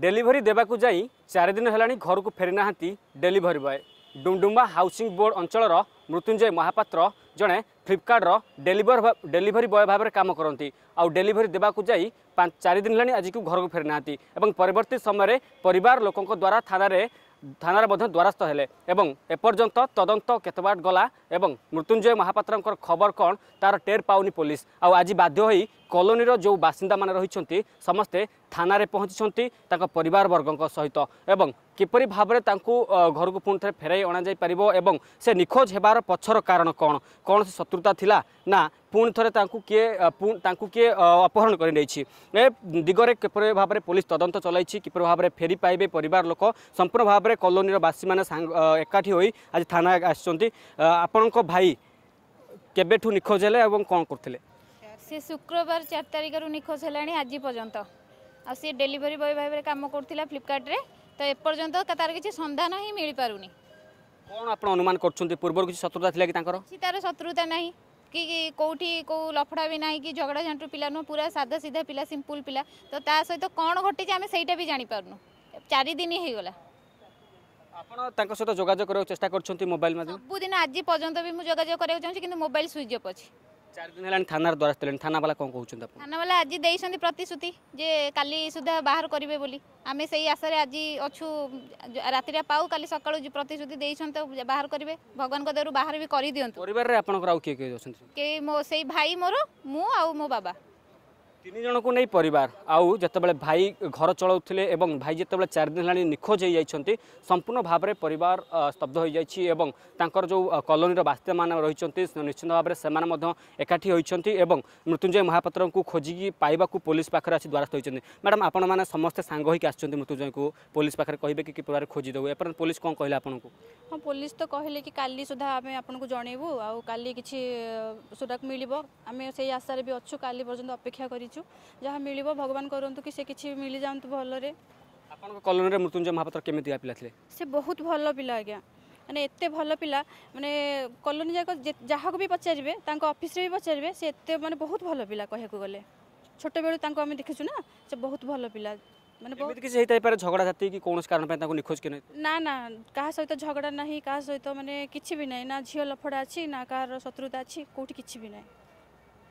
delivery ଦେବାକୁ ଯାଇ ଚାରିଦିନ ହେଲାଣି ଘରକୁ ଫେରିନାହାନ୍ତି delivery boy Dumduma housing board ଅଞ୍ଚଳର ମୃତ୍ୟୁଞ୍ଜୟ ମହାପାତ୍ର ଜଣେ ଫ୍ଲିପକାର୍ଟର ଡେଲିଭର ଡେଲିଭରି ବୟ ଭାବରେ କାମ କରନ୍ତି ଆଉ ଡେଲିଭରି ଦେବାକୁ ଯାଇ ଚାରିଦିନ ହେଲାଣି ଆଜିକୁ ଘରକୁ ଫେରିନାହାନ୍ତି ଏବଂ ପରବର୍ତ୍ତୀ ସମୟରେ ପରିବାର ଲୋକଙ୍କ ଦ୍ୱାରା ଥାନାରେ থানার মধ্যে দ্বারস্থ হলে এবং এপর্যন্ত তদন্ত কেতবার গলা এবং মৃত্যুঞ্জয় মহাপাত্রঙ্কর খবর কণ তার টের পাওনি পুলিশ আজ বাধ্য হয়ে କଲୋନୀର ଯେଉଁ ବାସିନ୍ଦାମାନେ ରହିଛନ୍ତି ସମସ୍ତେ ଥାନାରେ ପହଞ୍ଚିଛନ୍ତି ତାଙ୍କ ପରିବାରବର୍ଗଙ୍କ ସହିତ ଏବଂ କିପରି ଭାବରେ ତାଙ୍କୁ ଘରକୁ ପୁଣିଥରେ ଫେରାଇ ଅଣାଯାଇପାରିବ ଏବଂ ସେ ନିଖୋଜ ହେବାର ପଛର କାରଣ କ'ଣ କୌଣସି ଶତ୍ରୁତା ଥିଲା ନା ପୁଣି ଥରେ ତାଙ୍କୁ କିଏ ତାଙ୍କୁ କିଏ ଅପହରଣ କରିନେଇଛି ଏ ଦିଗରେ କିପରି ଭାବରେ ପୋଲିସ ତଦନ୍ତ ଚଲାଇଛି କିପରି ଭାବରେ ଫେରିପାଇବେ ପରିବାର ଲୋକ ସମ୍ପୂର୍ଣ୍ଣ ଭାବରେ କଲୋନୀର ବାସୀମାନେ ଏକାଠି ହୋଇ ଆଜି ଥାନା ଆସିଛନ୍ତି ଆପଣଙ୍କ ଭାଇ କେବେଠୁ ନିଖୋଜ ହେଲେ ଏବଂ କ'ଣ କରୁଥିଲେ সে শুক্রবার চার তারিখর নিখোঁজ হল আজ পর্যন্ত আসে ডেলিভারি বয় ভাবে কাম করছিল ফ্লিপকার্টে তো এপর্যন্ত তার কিছু সন্ধান হি মিপারুনি কোণ আপনার অনুমান করছেন পূর্ব কিছু শত্রুতা লাগে তাঁর সে তার শত্রুতা না কি কোটি কেউ লফড়া বি না কি ঝগড়া ঝাঁটু পিলা নু পুরা সাদা সিধা পিলা সিম্পল পিলা তো তা সহ কোণ ঘটিছে আমি সেইটা বি জাঁপার চারিদিন হয়ে ଆପଣ আপনার ସହିତ ଯୋଗାଯୋଗ କରିବାକୁ ଚେଷ୍ଟା କରୁଛନ୍ତି ମୋବାଇଲ ମାଧ୍ୟମରେ ସବୁଦିନ ଆଜି ପର୍ଯ୍ୟନ୍ତ ବି ମୁଁ ଯୋଗାଯୋଗ କରିବାକୁ ଚାହୁଁଛି କିନ୍ତୁ ମୋବାଇଲ ସୁଇଚ୍ ଅଫ୍ চার দিন হলানি থানার দ্বারস্থ হলেন থানাবালা কম কৌন থানাবালা আজ দিয়েছেন প্রতিশ্রুতি যে কালি সুদ্ধা বাহার করবে বলে আমি সেই আশায় আজ অছু রাতে পাও কালি সকাল প্রতিশ্রুতি দিয়েছেন তো বাহার করবে ভগবানଙ୍କ দেহর বাহার বি করে দিও পরিবারের আপনার আউ কে কে অনেক কে মো সেই ভাই মোর মু আউ মো বাবা ତିନି ଜଣଙ୍କୁ ନେଇ ପରିବାର ଆଉ ଯେତେବେଳେ ଭାଇ ଘର ଚଳାଉଥିଲେ ଏବଂ ଭାଇ ଯେତେବେଳେ ଚାରିଦିନ ହେଲାଣି ନିଖୋଜ ହୋଇଯାଇଛନ୍ତି ସମ୍ପୂର୍ଣ୍ଣ ଭାବରେ ପରିବାର ସ୍ତବ୍ଧ ହୋଇଯାଇଛି ଏବଂ ତାଙ୍କର ଯେଉଁ କଲୋନୀର ବାସିନ୍ଦାମାନେ ରହିଛନ୍ତି ନିଶ୍ଚିନ୍ତ ଭାବରେ ସେମାନେ ମଧ୍ୟ ଏକାଠି ହୋଇଛନ୍ତି ଏବଂ ମୃତ୍ୟୁଞ୍ଜୟ ମହାପାତ୍ରଙ୍କୁ ଖୋଜିକି ପାଇବାକୁ ପୋଲିସ ପାଖରେ ଆସି ଦ୍ୱାରସ୍ଥ ହୋଇଛନ୍ତି ମ୍ୟାଡ଼ାମ୍ ଆପଣମାନେ ସମସ୍ତେ ସାଙ୍ଗ ହୋଇକି ଆସିଛନ୍ତି ମୃତ୍ୟୁଞ୍ଜୟଙ୍କୁ ପୋଲିସ ପାଖରେ କହିବେ କି କିପରି ଖୋଜିଦେବୁ ଏପର୍ଯ୍ୟନ୍ତ ପୋଲିସ କ'ଣ କହିଲେ ଆପଣଙ୍କୁ ହଁ ପୋଲିସ ତ କହିଲେ କି କାଲି ସୁଦ୍ଧା ଆମେ ଆପଣଙ୍କୁ ଜଣେଇବୁ ଆଉ କାଲି କିଛି ସୁରାକ ମିଳିବ ଆମେ ସେଇ ଆଶାରେ ବି ଅଛୁ କାଲି ପର୍ଯ୍ୟନ୍ତ ଅପେକ୍ଷା କରି କରିଛୁ ଯାହା ମିଳିବ ଭଗବାନ କରନ୍ତୁ କି ସେ କିଛି ମିଳିଯାଆନ୍ତୁ ଭଲରେ ଆପଣଙ୍କ କଲୋନୀରେ ମୃତ୍ୟୁଞ୍ଜୟ ମହାପାତ୍ର କେମିତିକା ପିଲା ଥିଲେ ସେ ବହୁତ ଭଲ ପିଲା ଆଜ୍ଞା ମାନେ ଏତେ ଭଲ ପିଲା ମାନେ କଲୋନୀ ଯାକ ଯାହାକୁ ବି ପଚାରିବେ ତାଙ୍କ ଅଫିସରେ ବି ପଚାରିବେ ସେ ଏତେ ମାନେ ବହୁତ ଭଲ ପିଲା କହିବାକୁ ଗଲେ ଛୋଟବେଳୁ ତାଙ୍କୁ ଆମେ ଦେଖିଛୁ ନା ସେ ବହୁତ ଭଲ ପିଲା ମାନେ ବହୁତ କିଛି ହେଇଥାଇପାରେ ଝଗଡ଼ା ଜାତି କି କୌଣସି କାରଣ ପାଇଁ ତାଙ୍କୁ ନିଖୋଜ କି ନାହିଁ ନା ନା କାହା ସହିତ ଝଗଡ଼ା ନାହିଁ କାହା ସହିତ ମାନେ କିଛି ବି ନାହିଁ ନା ଝିଅ ଲଫଡ଼ା ଅଛି ନା କାହାର ଶତ୍ରୁତା ଅଛି କେଉଁଠି କିଛି ବି ନାହିଁ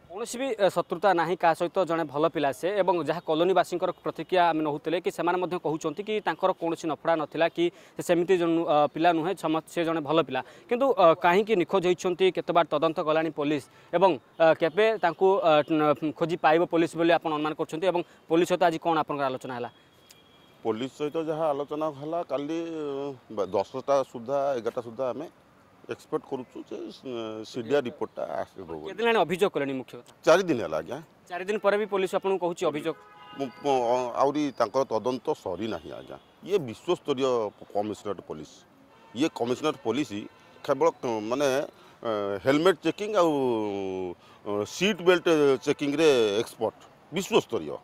କୌଣସି ବି ଶତ୍ରୁତା ନାହିଁ କାହା ସହିତ ଜଣେ ଭଲ ପିଲା ସେ ଏବଂ ଯାହା କଲୋନୀବାସୀଙ୍କର ପ୍ରତିକ୍ରିୟା ଆମେ ନେଉଥିଲେ କି ସେମାନେ ମଧ୍ୟ କହୁଛନ୍ତି କି ତାଙ୍କର କୌଣସି ନଫଡ଼ା ନଥିଲା କି ସେମିତି ପିଲା ନୁହେଁ ସେ ଜଣେ ଭଲ ପିଲା କିନ୍ତୁ କାହିଁକି ନିଖୋଜ ହୋଇଛନ୍ତି କେତେବାର ତଦନ୍ତ କଲାଣି ପୋଲିସ ଏବଂ କେବେ ତାଙ୍କୁ ଖୋଜି ପାଇବ ପୋଲିସ ବୋଲି ଆପଣ ଅନୁମାନ କରୁଛନ୍ତି ଏବଂ ପୋଲିସ ସହିତ ଆଜି କ'ଣ ଆପଣଙ୍କର ଆଲୋଚନା ହେଲା ପୋଲିସ ସହିତ ଯାହା ଆଲୋଚନା ହେଲା କାଲି ଦଶଟା ସୁଦ୍ଧା ଏଗାରଟା ସୁଦ୍ଧା ଆମେ এক্সপেক্ট করুছু যে সিডিআর রিপোর্টটা আসব কেদিন হলে অভিযোগ কলেনি মুখ্য চারি দিন হল আজ্ঞা চারি দিন পরে বি পুলিশ আপনার কুচি অভিযোগ আহরি তাঁর তদন্ত সরি না আজ্ঞা ইয়ে বিশ্বস্তরীয় কমিশনারেট পুলিশ ইয়ে কমিশনারেট পুলিশ কেবল মানে হেলমেট চেকিং আউ সিট বেল্ট চেকিংরে এক্সপর্ট বিশ্বস্তরীয়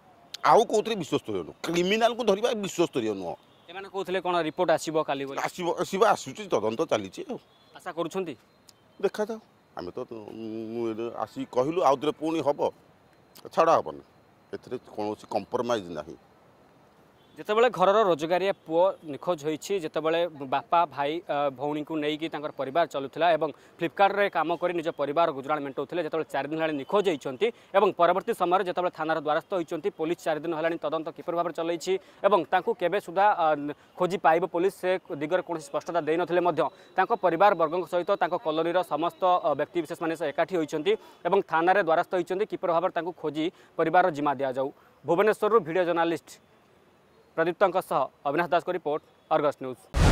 আউ কোথায় বিশ্বস্তরীয় নুহ ক্রিমিনাল ধরবা বিশ্বস্তরীয় নুহ এমানে কোথায় কোণ রিপোর্ট আসব কালি আসব আসব আসুচি তদন্ত চালিছে ଆଶା କରୁଛନ୍ତି ଦେଖାଯାଉ ଆମେ ତ ଆସିକି କହିଲୁ ଆଉ ଥରେ ପୁଣି ହେବ ଛାଡ଼ ହେବନି ଏଥିରେ କୌଣସି କମ୍ପ୍ରମାଇଜ୍ ନାହିଁ जति रोजगारिया घर रोजगारी पू निखो हुन्छ बापा भाइ भौणीको नैकि तर पार चलुला ए काम कर निज पार गुजरा मेन्टाउ चारिदिन होला निखोज हुन्छ पर्वती समय जतिबेला थानस्थ हुन्छ पलस चारिदिन होला तद क भावहरू चलैछ केवसुद्ध खोजि से पुगर कसरी स्पष्टता दिन त वर्गको सहित कलोनिर समस्त व्यक्तिशेष मैले एकाठी हुन्छ थानस्थ हुन्छपरि भावर खोजी परिवार जिम्मा दिउ भुवन भिडियो जर्नालीस्ट प्रदीप्त अविनाश दास को रिपोर्ट अरगस न्यूज़